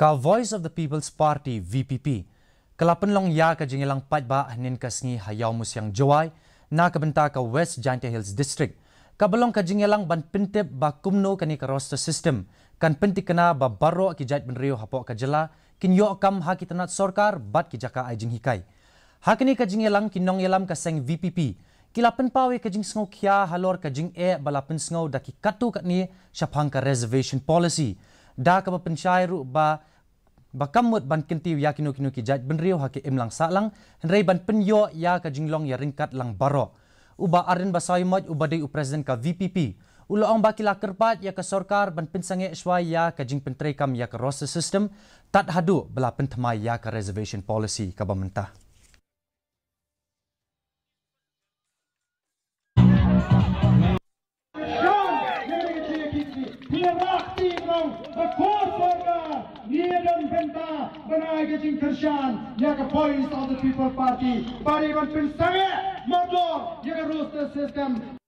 ka Voice of the People's Party VPP. Kelapan long ya ka jingilang pat ba nin kasngi hayaw mus yang jawai na kabenta ka West Giant Hills District. Kabalong ka jingilang ban pintip ba kumno kani ka roster system kan pentik kena ba baro ki jait benrio hapo ka jela kin yo kam ha ki tanat sorkar bat ki jaka ai jing hikai. Ha kini ka jingilang kin nong yalam ka seng VPP Kilapan pawe jing sngau kya halor kajing e balapan sngau daki katu ni katni syapangka reservation policy. Da kapa pencairu ba bakamut ban kentiu yakinu kinu kinu ki jaj benrio ha imlang salang rei ban penyo ya ka jinglong ya ringkat lang baro uba arin basai maj uba dei u president ka VPP ulo ang bakila kerpat ya ka sorkar ban pinsange swai ya ka jing pentrei kam ya ka roster system tat hadu bela pentma ya ka reservation policy ka bamenta Niejedną chęta będzie Christian, jako Voice of the People Party. Pariban Pinsame, Mordor, jego the System.